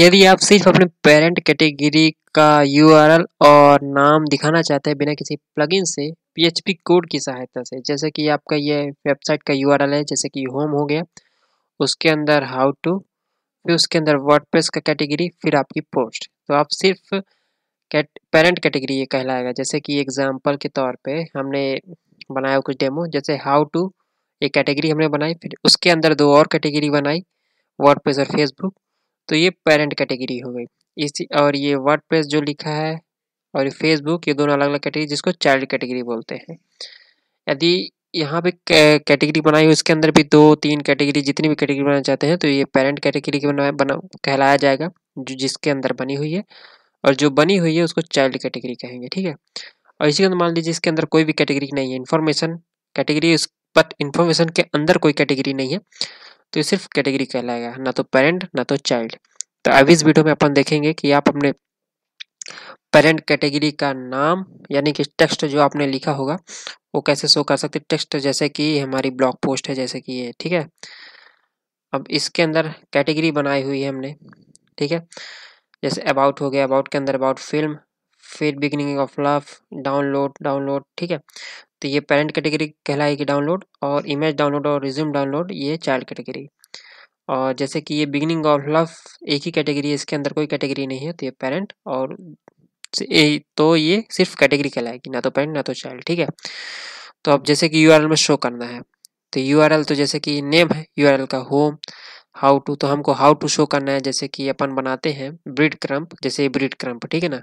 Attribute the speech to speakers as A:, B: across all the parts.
A: यदि आप सिर्फ अपने पेरेंट कैटेगरी का यूआरएल और नाम दिखाना चाहते हैं बिना किसी प्लगइन से पीएचपी कोड की सहायता से जैसे कि आपका ये वेबसाइट का यूआरएल है जैसे कि होम हो गया उसके अंदर हाउ टू फिर उसके अंदर वर्डप्रेस का कैटेगरी फिर आपकी पोस्ट तो आप सिर्फ कैट पेरेंट कैटेगरी ये कहलाएगा जैसे कि एग्जाम्पल के तौर पे हमने बनाया कुछ डेमो जैसे हाउ टू ये कैटेगरी हमने बनाई फिर उसके अंदर दो और कैटेगरी बनाई वर्ड और फेसबुक तो ये पेरेंट कैटेगरी हो गई इसी और ये वर्ड जो लिखा है और ये फेसबुक ये दोनों अलग अलग कैटेगरी जिसको चाइल्ड कैटेगरी बोलते हैं यदि यहाँ पे कैटेगरी बनाई उसके अंदर भी दो तीन कैटेगरी जितनी भी कैटेगरी बनाना चाहते हैं तो ये पेरेंट कैटेगरी के बना बना कहलाया जाएगा जो जिसके अंदर बनी हुई है और जो बनी हुई है उसको चाइल्ड कैटेगरी कहेंगे ठीक है और इसी के अंदर मान लीजिए इसके अंदर कोई भी कैटेगरी नहीं है इन्फॉर्मेशन कैटेगरी उस बट इन्फॉर्मेशन के अंदर कोई कैटेगरी नहीं है तो ये सिर्फ कैटेगरी कहलाएगा ना तो पेरेंट ना तो चाइल्ड तो अब इस वीडियो में अपन देखेंगे कि आप अपने पेरेंट कैटेगरी का नाम यानी कि टेक्स्ट जो आपने लिखा होगा वो कैसे शो कर सकते टेक्स्ट जैसे कि हमारी ब्लॉग पोस्ट है जैसे कि ये ठीक है अब इसके अंदर कैटेगरी बनाई हुई है हमने ठीक है जैसे अबाउट हो गया अबाउट के अंदर अबाउट फिल्म फिर beginning of love download download ठीक है तो ये पेरेंट कैटेगरी कहलाएगी डाउनलोड और इमेज डाउनलोड और रिज्यूम डाउनलोड ये चाइल्ड कैटेगरी और जैसे कि ये बिगिनिंग ऑफ लव एक ही कैटेगरी है इसके अंदर कोई कैटेगरी नहीं है तो ये पेरेंट और तो ये सिर्फ कैटेगरी कहलाएगी ना तो पेरेंट ना तो चाइल्ड ठीक है तो अब जैसे कि यू में शो करना है तो यू तो जैसे कि नेम है यू का होम हाउ टू तो हमको हाउ टू शो करना है जैसे कि अपन बनाते हैं ब्रिड क्रम्प जैसे ब्रिड क्रम्प ठीक है ना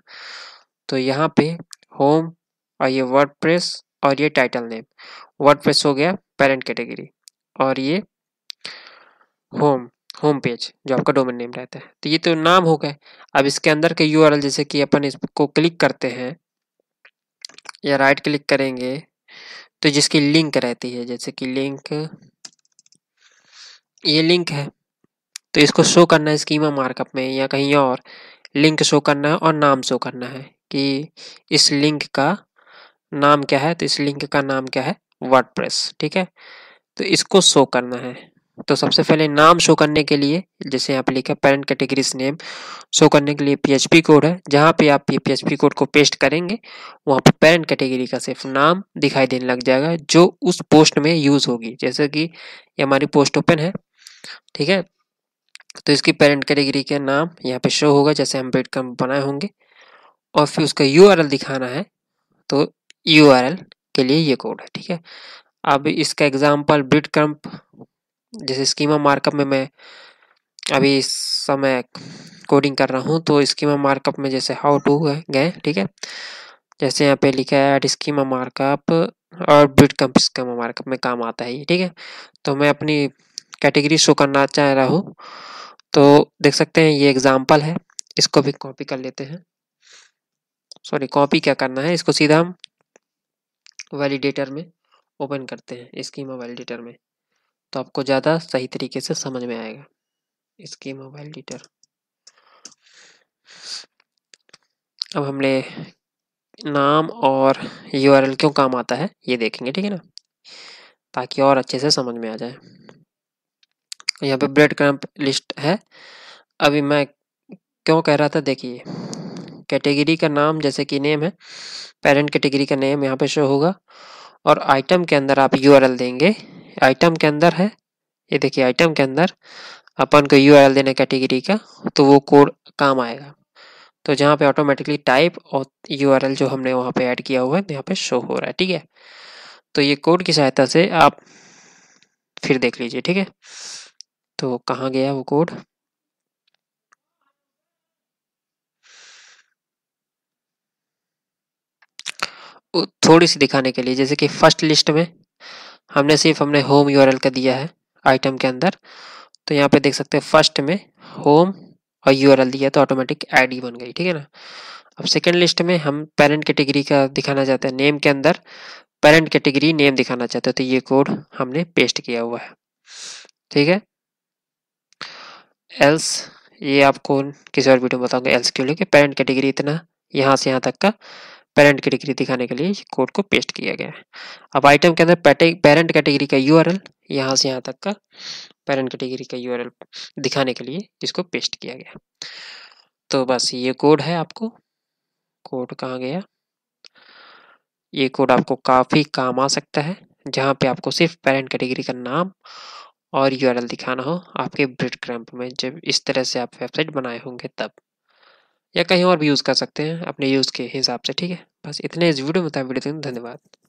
A: तो यहाँ पे होम और ये वर्ड और ये टाइटल नेम वर्ड हो गया पेरेंट कैटेगरी और ये होम होम पेज जो आपका डोमेन नेम रहता है तो ये तो नाम हो गए अब इसके अंदर के यू जैसे कि अपन इसको क्लिक करते हैं या राइट क्लिक करेंगे तो जिसकी लिंक रहती है जैसे कि लिंक ये लिंक है तो इसको शो करना है स्कीमा मार्कअप में या कहीं और लिंक शो करना है और नाम शो करना है कि इस लिंक का नाम क्या है तो इस लिंक का नाम क्या है वर्डप्रेस ठीक है तो इसको शो करना है तो सबसे पहले नाम शो करने के लिए जैसे यहाँ पे लिखा पेरेंट कैटेगरीज नेम शो करने के लिए पीएचपी कोड है जहाँ पे आप ये पीएचपी कोड को पेस्ट करेंगे वहाँ पे पेरेंट कैटेगरी का सिर्फ नाम दिखाई देने लग जाएगा जो उस पोस्ट में यूज़ होगी जैसे कि ये हमारी पोस्ट ओपन है ठीक है तो इसकी पेरेंट कैटेगरी का नाम यहाँ पे शो होगा जैसे हम बेड कम बनाए होंगे और फिर उसका यू दिखाना है तो यू के लिए ये कोड है ठीक है अब इसका एग्जाम्पल ब्रिड क्रम्प जैसे स्कीमा मार्कअप में मैं अभी इस समय कोडिंग कर रहा हूँ तो स्कीमा मार्कअप में जैसे हाउ टू गए ठीक है जैसे यहाँ पे लिखा है एड स्कीमा मार्कअप और बिट कम स्कीमा मार्कअप में काम आता है ये ठीक है तो मैं अपनी कैटेगरी शो करना चाह रहा हूँ तो देख सकते हैं ये एग्जाम्पल है इसको भी कॉपी कर लेते हैं सॉरी कॉपी क्या करना है इसको सीधा हम वैलिडेटर में ओपन करते हैं स्कीमा वैलिडेटर में तो आपको ज़्यादा सही तरीके से समझ में आएगा इसकी मोबाइल लीटर अब हमने नाम और यूआरएल क्यों काम आता है ये देखेंगे ठीक है ना ताकि और अच्छे से समझ में आ जाए यहाँ पे ब्रेड क्रम्प लिस्ट है अभी मैं क्यों कह रहा था देखिए कैटेगरी का नाम जैसे कि नेम है पेरेंट कैटेगरी का नेम यहाँ पे शो होगा और आइटम के अंदर आप यूआरएल देंगे आइटम के अंदर है ये देखिए आइटम के अंदर अपन को यू देना कैटेगरी का तो वो कोड काम आएगा तो जहाँ पे ऑटोमेटिकली टाइप और यू जो हमने वहाँ पे ऐड किया हुआ है यहाँ पे शो हो रहा है ठीक है तो ये कोड की सहायता से आप फिर देख लीजिए ठीक है तो कहाँ गया वो कोड थोड़ी सी दिखाने के लिए जैसे कि फर्स्ट लिस्ट में हमने सिर्फ हमने होम यू का दिया है आइटम के अंदर तो यहाँ पे देख सकते हैं फर्स्ट में होम और यू दिया तो ऑटोमेटिक आईडी बन गई ठीक है ना अब सेकेंड लिस्ट में हम पेरेंट कैटेगरी का दिखाना चाहते हैं नेम के अंदर पेरेंट कैटेगरी नेम दिखाना चाहते हैं तो ये कोड हमने पेस्ट किया हुआ है ठीक है एल्स ये आपको किसी और वीडियो में बताऊंगा एल्स क्यों लेके पेरेंट कैटेगरी इतना यहाँ से यहाँ तक का पेरेंट की डिग्री दिखाने के लिए कोड को पेस्ट किया गया अब आइटम के अंदर पेरेंट कैटेगरी का यू आर एल यहाँ से यहाँ तक का पेरेंट कैटेगरी का यू दिखाने के लिए इसको पेस्ट किया गया तो बस ये कोड है आपको कोड कहाँ गया ये कोड आपको काफ़ी काम आ सकता है जहाँ पे आपको सिर्फ पेरेंट कैटेगरी का नाम और एल दिखाना हो आपके ब्रिड क्रैम्प में जब इस तरह से आप वेबसाइट बनाए होंगे तब या कहीं और भी यूज़ कर सकते हैं अपने यूज़ के हिसाब से ठीक है बस इतने इस वीडियो में था वीडियो धन्यवाद